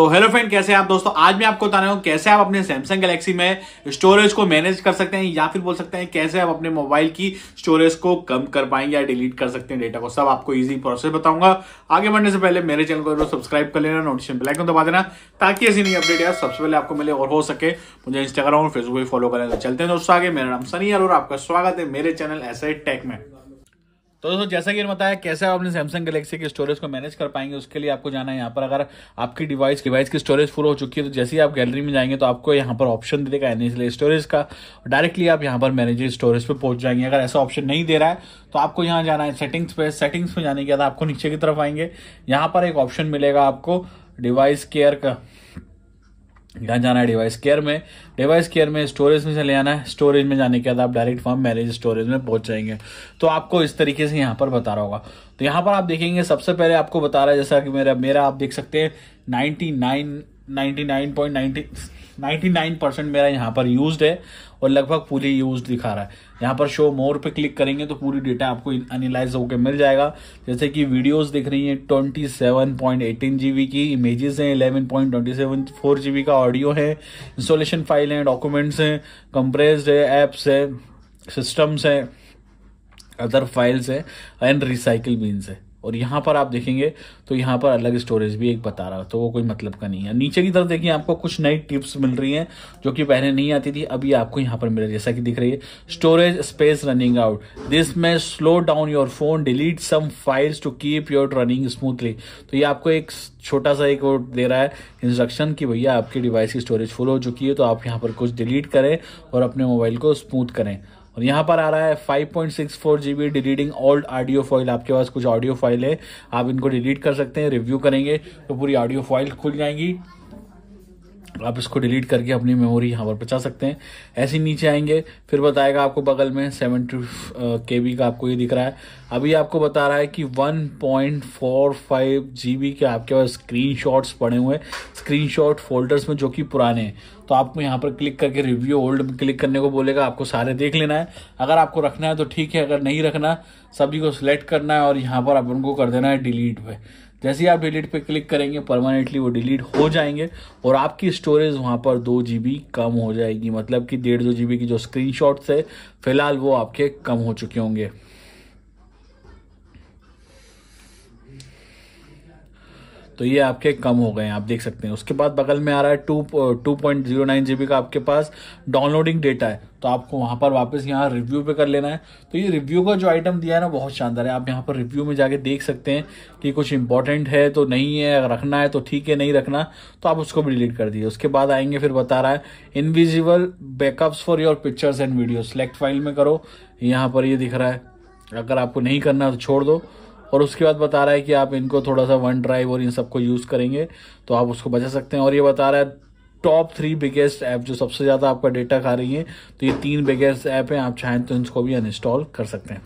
तो hello friend कैसे आप दोस्तों आज मैं आपको बता रहा हूँ कैसे आप अपने सैमसंग गैलेक्सी में स्टोरेज को मैनेज कर सकते हैं या फिर बोल सकते हैं कैसे आप अपने मोबाइल की स्टोरेज को कम कर पाएंगे या डिलीट कर सकते हैं डेटा को सब आपको इजी प्रोसेस बताऊंगा आगे बढ़ने से पहले मेरे चैनल को सब्सक्राइब कर लेना नोटिफिकेशन बेलाइकन दबा देना ताकि ऐसी नई अपडेट है सबसे पहले आपको मिले और हो सके मुझे इंस्टाग्राम और फेसबुक भी फॉलो तो चलते हैं दोस्तों आगे मेरा नाम सनी और आपका स्वागत है मेरे चैनल ऐसे टेक में तो दोस्तों जैसा कि बताया कैसे आप अपने सैमसंग गलेक्सी के स्टोरेज को मैनेज कर पाएंगे उसके लिए आपको जाना है यहाँ पर अगर आपकी डिवाइस डिवाइस की स्टोरेज फुल हो चुकी है तो जैसे ही आप गैलरी में जाएंगे तो आपको यहाँ पर ऑप्शन दे देगा एनएसएल स्टोरेज का डायरेक्टली आप यहाँ पर मैनेजर स्टोरेज पर पहुंच जाएंगे अगर ऐसा ऑप्शन नहीं दे रहा है तो आपको यहाँ जाना है सेटिंग्स पे सेटिंग्स में जाने के बाद आपको नीचे की तरफ आएंगे यहाँ पर एक ऑप्शन मिलेगा आपको डिवाइस केयर का यहाँ जाना है डिवाइस केयर में डिवाइस केयर में स्टोरेज में चले आना है स्टोरेज में जाने के बाद आप डायरेक्ट फॉर्म मैनेज स्टोरेज में पहुंच जाएंगे तो आपको इस तरीके से यहाँ पर बता रहा होगा तो यहाँ पर आप देखेंगे सबसे पहले आपको बता रहा है जैसा कि मेरा मेरा आप देख सकते हैं ninety nine ninety nine point ninety 99 percent मेरा यहाँ पर यूज्ड है और लगभग पूरी यूज दिखा रहा है यहाँ पर शो मोर पे क्लिक करेंगे तो पूरी डेटा आपको एनालाइज होकर मिल जाएगा जैसे कि वीडियोस दिख रही हैं एटीन जीबी की इमेजेस हैं फोर जीबी का ऑडियो है इंस्टॉलेशन फाइल हैं डॉक्यूमेंट्स हैं कंप्रेस है एप्स है सिस्टम्स हैं अदर फाइल्स है एंड रिसाइकिल बीन्स है और यहाँ पर आप देखेंगे तो यहाँ पर अलग स्टोरेज भी एक बता रहा है तो वो कोई मतलब का नहीं है नीचे की तरफ देखिए आपको कुछ नई टिप्स मिल रही हैं जो कि पहले नहीं आती थी अभी आपको यहाँ पर मिल रही है जैसा कि दिख रही है storage space running out this may slow down your phone delete some files to keep your running smoothly तो ये आपको एक छोटा सा एक दे रहा है इंस्ट्रक्शन कि भैया आपके डिवाइस की स्टोरेज फुल हो चुकी है तो आप यहाँ पर कुछ डिलीट करें और अपने मोबाइल को स्मूथ करें और यहाँ पर आ रहा है 5.64 point six four GB deleting old audio file आपके पास कुछ ऑडियो फाइल है आप इनको डिलीट कर सकते हैं रिव्यू करेंगे तो पूरी ऑडियो फाइल खुल जाएंगी आप इसको डिलीट करके अपनी मेमोरी यहाँ पर बचा सकते हैं ऐसे ही नीचे आएंगे फिर बताएगा आपको बगल में सेवन टू के बी का आपको ये दिख रहा है अभी आपको बता रहा है कि one point four five G B के आपके पास स्क्रीन शॉट्स पड़े हुए हैं स्क्रीन शॉट फोल्डर्स में जो कि पुराने हैं तो आपको यहाँ पर क्लिक करके रिव्यू ओल्ड में क्लिक करने को बोलेगा आपको सारे देख लेना है अगर आपको रखना है तो ठीक है अगर नहीं रखना सभी को सिलेक्ट करना है और यहाँ पर आप उनको कर देना है डिलीट पर जैसे ही आप डिलीट पे क्लिक करेंगे परमानेंटली वो डिलीट हो जाएंगे और आपकी स्टोरेज वहाँ पर दो जी कम हो जाएगी मतलब कि डेढ़ दो जी की जो स्क्रीन है फिलहाल वो आपके कम हो चुके होंगे तो ये आपके कम हो गए हैं आप देख सकते हैं उसके बाद बगल में आ रहा है two two point zero nine G का आपके पास डाउनलोडिंग डेटा है तो आपको वहाँ पर वापस यहाँ रिव्यू पे कर लेना है तो ये रिव्यू का जो आइटम दिया है ना बहुत शानदार है आप यहाँ पर रिव्यू में जाके देख सकते हैं कि कुछ इंपॉर्टेंट है तो नहीं है रखना है तो ठीक है नहीं रखना तो आप उसको भी डिलीट कर दिए उसके बाद आएंगे फिर बता रहा है invisible backups for your pictures and video select file में करो यहाँ पर ये दिख रहा है अगर आपको नहीं करना तो छोड़ दो और उसके बाद बता रहा है कि आप इनको थोड़ा सा वन ड्राइव और इन सबको यूज़ करेंगे तो आप उसको बचा सकते हैं और ये बता रहा है टॉप थ्री बिगेस्ट ऐप जो सबसे ज़्यादा आपका डेटा खा रही है तो ये तीन बिगेस्ट ऐप हैं आप चाहें तो इनको भी अनइंस्टॉल कर सकते हैं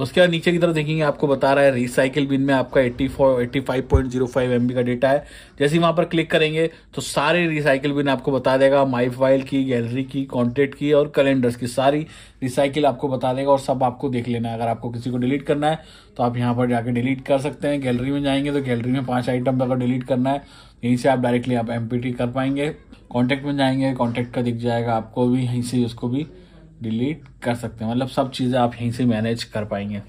उसके बाद नीचे की तरफ देखेंगे आपको बता रहा है रिसाइकिल बिन में आपका 84 85.05 एमबी का डेटा है जैसे वहां पर क्लिक करेंगे तो सारे रिसाइकिल बिन आपको बता देगा माई फाइल की गैलरी की कॉन्टेक्ट की और कैलेंडर्स की सारी रिसाइकिल आपको बता देगा और सब आपको देख लेना है अगर आपको किसी को डिलीट करना है तो आप यहाँ पर जाकर डिलीट कर सकते हैं गैलरी में जाएंगे तो गैलरी में पाँच आइटम अगर डिलीट करना है यहीं से आप डायरेक्टली आप एम कर पाएंगे कॉन्टैक्ट में जाएंगे कॉन्टैक्ट का दिख जाएगा आपको भी यहीं से उसको भी डिलीट कर सकते हैं मतलब सब चीज़ें आप यहीं से मैनेज कर पाएंगे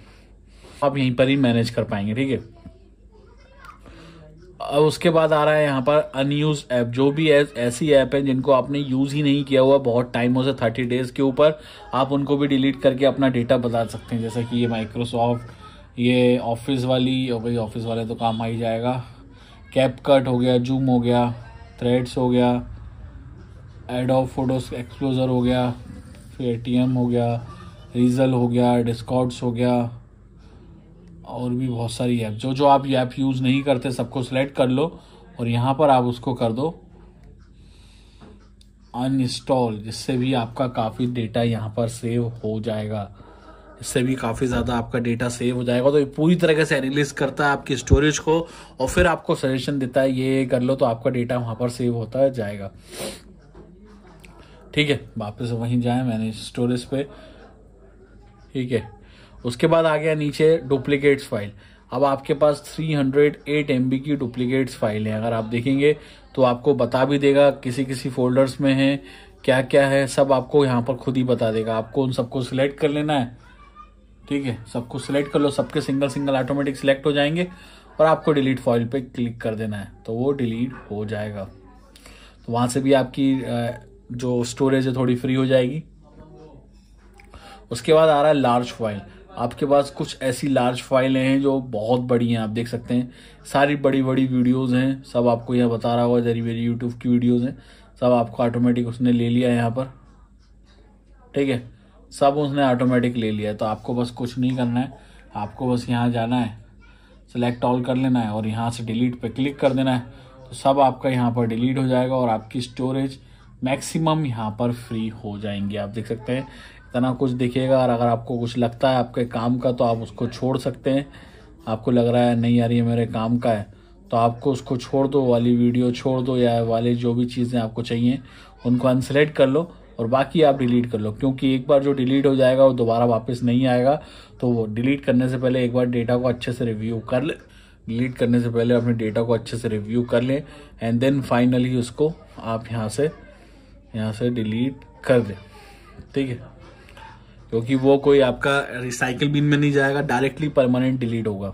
आप यहीं पर ही मैनेज कर पाएंगे ठीक है अब उसके बाद आ रहा है यहाँ पर अनयूज ऐप जो भी ऐसी ऐप है जिनको आपने यूज़ ही नहीं किया हुआ बहुत टाइम हो से थर्टी डेज़ के ऊपर आप उनको भी डिलीट करके अपना डेटा बता सकते हैं जैसे कि ये माइक्रोसॉफ्ट ये ऑफिस वाली हो गई ऑफिस वाले तो काम आ ही जाएगा कैप कट हो गया जूम हो गया थ्रेड्स हो गया एडो फोटोस एक्सप्लोजर हो गया फिर ए हो गया रीज़ल हो गया डिस्कॉट्स हो गया और भी बहुत सारी ऐप जो जो आप ये ऐप यूज़ नहीं करते सबको सिलेक्ट कर लो और यहाँ पर आप उसको कर दो अनइंस्टॉल जिससे भी आपका काफ़ी डेटा यहाँ पर सेव हो जाएगा इससे भी काफ़ी ज़्यादा आपका डेटा सेव हो जाएगा तो ये पूरी तरह से एनालिस करता है आपकी स्टोरेज को और फिर आपको सजेशन देता है ये कर लो तो आपका डेटा वहाँ पर सेव होता जाएगा ठीक है वापस वहीं जाए मैंने स्टोरेज पे ठीक है उसके बाद आ गया नीचे डुप्लीकेट्स फाइल अब आपके पास 308 MB की डुप्लीकेट्स फाइल है अगर आप देखेंगे तो आपको बता भी देगा किसी किसी फोल्डर्स में है क्या क्या है सब आपको यहाँ पर खुद ही बता देगा आपको उन सबको सिलेक्ट कर लेना है ठीक है सबको सिलेक्ट कर लो सबके सिंगल सिंगल ऑटोमेटिक सिलेक्ट हो जाएंगे और आपको डिलीट फाइल पे क्लिक कर देना है तो वो डिलीट हो जाएगा तो वहाँ से भी आपकी जो स्टोरेज है थोड़ी फ्री हो जाएगी उसके बाद आ रहा है लार्ज फाइल आपके पास कुछ ऐसी लार्ज फाइलें हैं जो बहुत बड़ी हैं आप देख सकते हैं सारी बड़ी बड़ी वीडियोस हैं सब आपको यह बता रहा होगा जरी मेरी यूट्यूब की वीडियोस हैं सब आपको ऑटोमेटिक उसने ले लिया है यहाँ पर ठीक है सब उसने ऑटोमेटिक ले लिया है तो आपको बस कुछ नहीं करना है आपको बस यहाँ जाना है सेलेक्ट ऑल कर लेना है और यहाँ से डिलीट पर क्लिक कर देना है तो सब आपका यहाँ पर डिलीट हो जाएगा और आपकी स्टोरेज मैक्सिमम यहाँ पर फ्री हो जाएंगे आप देख सकते हैं इतना कुछ दिखेगा और अगर आपको कुछ लगता है आपके काम का तो आप उसको छोड़ सकते हैं आपको लग रहा है नहीं यार ये मेरे काम का है तो आपको उसको छोड़ दो वाली वीडियो छोड़ दो या वाले जो भी चीज़ें आपको चाहिए उनको अनसेलेक्ट कर लो और बाकी आप डिलीट कर लो क्योंकि एक बार जो डिलीट हो जाएगा वो दोबारा वापस नहीं आएगा तो वो डिलीट करने से पहले एक बार डेटा को अच्छे से रिव्यू कर ले डिलीट करने से पहले अपने डेटा को अच्छे से रिव्यू कर लें एंड देन फाइनली उसको आप यहाँ से यहाँ से डिलीट कर दें ठीक है क्योंकि वो कोई आपका रिसाइकिल बिन में नहीं जाएगा डायरेक्टली परमानेंट डिलीट होगा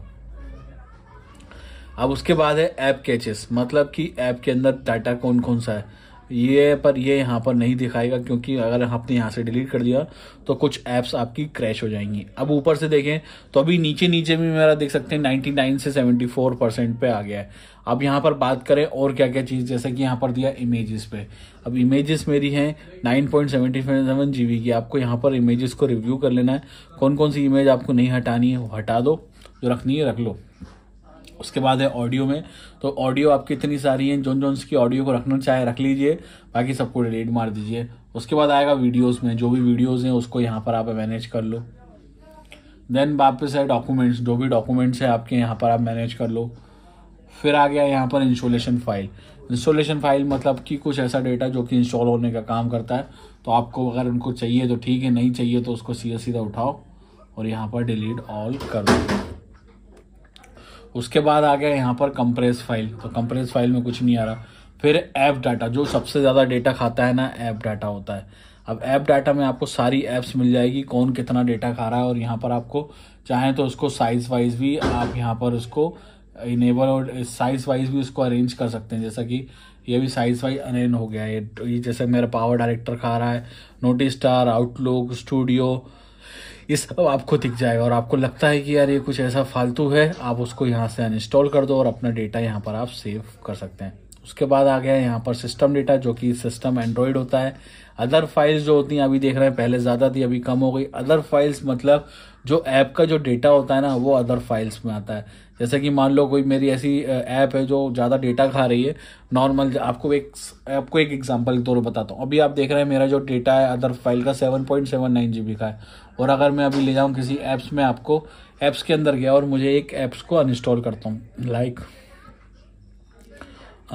अब उसके बाद है ऐप कैचेस मतलब कि ऐप के अंदर डाटा कौन कौन सा है ये पर ये यहाँ पर नहीं दिखाएगा क्योंकि अगर आपने यहाँ से डिलीट कर दिया तो कुछ ऐप्स आपकी क्रैश हो जाएंगी अब ऊपर से देखें तो अभी नीचे नीचे भी मेरा देख सकते हैं 99 से 74 परसेंट पे आ गया है अब यहाँ पर बात करें और क्या क्या चीज़ जैसे कि यहाँ पर दिया इमेजेस पे अब इमेजेस मेरी हैं जी बी की आपको यहाँ पर इमेजेस को रिव्यू कर लेना है कौन कौन सी इमेज आपको नहीं हटानी है वो हटा दो जो रखनी है रख लो उसके बाद है ऑडियो में तो ऑडियो आपकी इतनी सारी हैं जोन जोन्स की ऑडियो को रखना चाहे रख लीजिए बाकी सबको डिलीट मार दीजिए उसके बाद आएगा वीडियोस में जो भी वीडियोस हैं उसको यहाँ पर आप मैनेज कर लो देन वापस है डॉक्यूमेंट्स जो भी डॉक्यूमेंट्स है आपके यहाँ पर आप मैनेज कर लो फिर आ गया यहाँ पर इंस्टॉलेशन फाइल इंस्टॉलेशन फाइल मतलब कि कुछ ऐसा डेटा जो कि इंस्टॉल होने का काम करता है तो आपको अगर उनको चाहिए तो ठीक है नहीं चाहिए तो उसको सीधा सीधा उठाओ और यहाँ पर डिलीट ऑल कर दो उसके बाद आ गया यहाँ पर कंप्रेस फाइल तो कंप्रेस फाइल में कुछ नहीं आ रहा फिर ऐप डाटा जो सबसे ज़्यादा डेटा खाता है ना ऐप डाटा होता है अब ऐप डाटा में आपको सारी ऐप्स मिल जाएगी कौन कितना डेटा खा रहा है और यहाँ पर आपको चाहें तो उसको साइज़ वाइज भी आप यहाँ पर उसको इनेबल और साइज वाइज भी उसको अरेंज कर सकते हैं जैसा कि ये भी साइज वाइज अरेंज हो गया है ये जैसे मेरा पावर डायरेक्टर खा रहा है नोटिस स्टार आउटलुक स्टूडियो ये सब आपको दिख जाएगा और आपको लगता है कि यार ये कुछ ऐसा फालतू है आप उसको यहाँ से अनइंस्टॉल कर दो और अपना डेटा यहाँ पर आप सेव कर सकते हैं उसके बाद आ गया है यहाँ पर सिस्टम डेटा जो कि सिस्टम एंड्रॉयड होता है अदर फाइल्स जो होती हैं अभी देख रहे हैं पहले ज़्यादा थी अभी कम हो गई अदर फाइल्स मतलब जो ऐप का जो डेटा होता है ना वो अदर फाइल्स में आता है जैसे कि मान लो कोई मेरी ऐसी ऐप है जो ज़्यादा डेटा खा रही है नॉर्मल आपको एक आपको एक एग्जांपल के तौर पर बताता हूँ अभी आप देख रहे हैं मेरा जो डेटा है अदर फाइल का seven point seven nine G B का है और अगर मैं अभी ले जाऊँ किसी ऐप्स में आपको ऐप्स के अंदर गया और मुझे एक ऐप्स को अनइंस्टॉल करता हूँ लाइक like,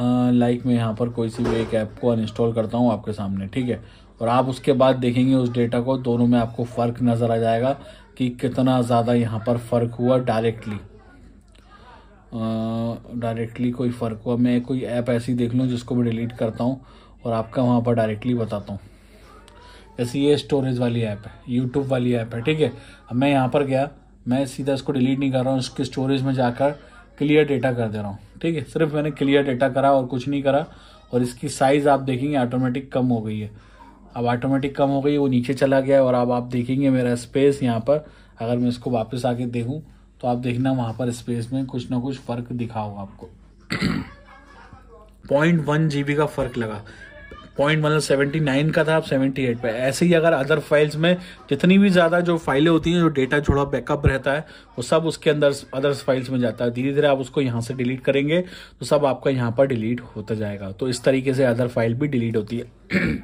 लाइक मैं यहाँ पर कोई सी भी एक ऐप को अनइंस्टॉल करता हूँ आपके सामने ठीक है और आप उसके बाद देखेंगे उस डेटा को दोनों में आपको फ़र्क नज़र आ जाएगा कि कितना ज़्यादा यहाँ पर फ़र्क हुआ डायरेक्टली डायरेक्टली कोई फ़र्क हुआ मैं कोई ऐप ऐसी देख लूँ जिसको मैं डिलीट करता हूँ और आपका वहाँ पर डायरेक्टली बताता हूँ जैसे ये स्टोरेज वाली ऐप है यूट्यूब वाली ऐप है ठीक है अब मैं यहाँ पर गया मैं सीधा इसको डिलीट नहीं कर रहा हूँ इसके स्टोरेज में जाकर क्लियर डेटा कर दे रहा हूँ ठीक है सिर्फ मैंने क्लियर डेटा करा और कुछ नहीं करा और इसकी साइज़ आप देखेंगे ऑटोमेटिक कम हो गई है अब ऑटोमेटिक कम हो गई वो नीचे चला गया और अब आप देखेंगे मेरा स्पेस यहाँ पर अगर मैं इसको वापस आके देखूँ तो आप देखना वहाँ पर स्पेस में कुछ ना कुछ फ़र्क दिखा होगा आपको पॉइंट वन जी का फ़र्क लगा पॉइंट मतलब नाइन का था सेवेंटी एट पर ऐसे ही अगर अदर फाइल्स में जितनी भी ज़्यादा जो फाइलें होती हैं जो डेटा थोड़ा बैकअप रहता है वो सब उसके अंदर अदर्स फाइल्स में जाता है धीरे धीरे आप उसको यहाँ से डिलीट करेंगे तो सब आपका यहाँ पर डिलीट होता जाएगा तो इस तरीके से अदर फाइल भी डिलीट होती है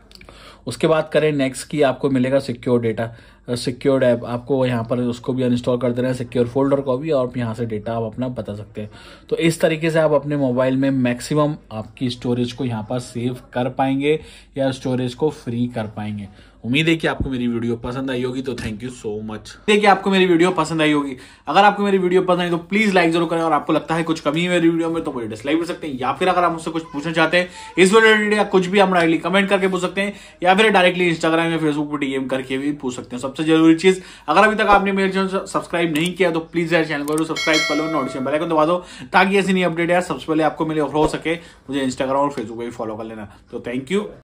उसके बाद करें नेक्स्ट की आपको मिलेगा सिक्योर डेटा सिक्योर्ड ऐप आपको यहाँ पर उसको भी इंस्टॉल कर देना है सिक्योर फोल्डर को भी और यहाँ से डेटा आप अपना बता सकते हैं तो इस तरीके से आप अपने मोबाइल में मैक्सिमम आपकी स्टोरेज को यहाँ पर सेव कर पाएंगे या स्टोरेज को फ्री कर पाएंगे उम्मीद है कि आपको मेरी वीडियो पसंद आई होगी तो थैंक यू सो मच देखिए आपको मेरी वीडियो पसंद आई होगी अगर आपको मेरी वीडियो पसंद आई तो प्लीज लाइक जरूर करें और आपको लगता है कुछ कमी है मेरी वीडियो में तो मुझे डिसलाइक कर सकते हैं या फिर अगर आप मुझसे कुछ पूछना चाहते हैं इस वीडियो या कुछ भी आप डायरेक्टली कमेंट करके पूछ सकते हैं या फिर डायरेक्टली इंस्टाग्राम या फेसबुक पर डीएम करके भी पूछ सकते हैं सबसे जरूरी चीज अगर अभी तक आपने मेरे चैनल सब्सक्राइब नहीं किया तो प्लीज यार चैनल को सब्सक्राइब कर लो नोटिस बेल दबा दो ताकि ऐसी नई अपडेट यार सबसे पहले आपको मेरे हो सके मुझे इंस्टाग्राम और फेसबुक पर भी फॉलो कर लेना तो थैंक यू